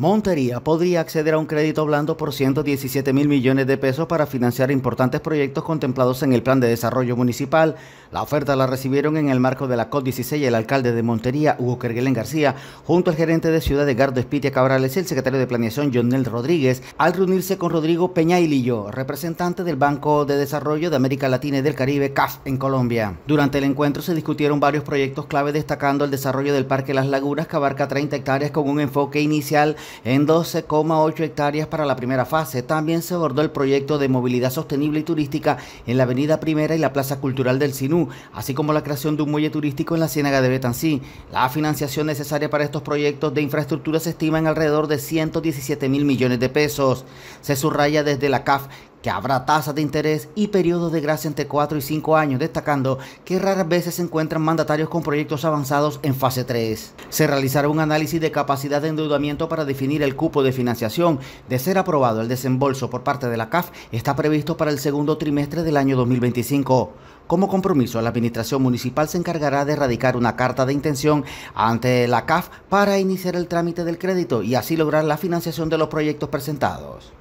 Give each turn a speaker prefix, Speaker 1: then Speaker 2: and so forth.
Speaker 1: Montería podría acceder a un crédito blando por 117 mil millones de pesos para financiar importantes proyectos contemplados en el Plan de Desarrollo Municipal. La oferta la recibieron en el marco de la COP16 el alcalde de Montería, Hugo Kerguelen García, junto al gerente de Ciudad de Gardo Espitia Cabrales y el secretario de Planeación, Jonel Rodríguez, al reunirse con Rodrigo Peña y Lillo, representante del Banco de Desarrollo de América Latina y del Caribe, CAF, en Colombia. Durante el encuentro se discutieron varios proyectos clave, destacando el desarrollo del Parque Las Lagunas, que abarca 30 hectáreas con un enfoque inicial en 12,8 hectáreas para la primera fase. También se abordó el proyecto de movilidad sostenible y turística en la Avenida Primera y la Plaza Cultural del Sinú, así como la creación de un muelle turístico en la Ciénaga de Betancí. La financiación necesaria para estos proyectos de infraestructura se estima en alrededor de 117 mil millones de pesos. Se subraya desde la CAF que habrá tasas de interés y periodos de gracia entre 4 y 5 años, destacando que raras veces se encuentran mandatarios con proyectos avanzados en fase 3. Se realizará un análisis de capacidad de endeudamiento para definir el cupo de financiación. De ser aprobado el desembolso por parte de la CAF, está previsto para el segundo trimestre del año 2025. Como compromiso, la Administración Municipal se encargará de erradicar una carta de intención ante la CAF para iniciar el trámite del crédito y así lograr la financiación de los proyectos presentados.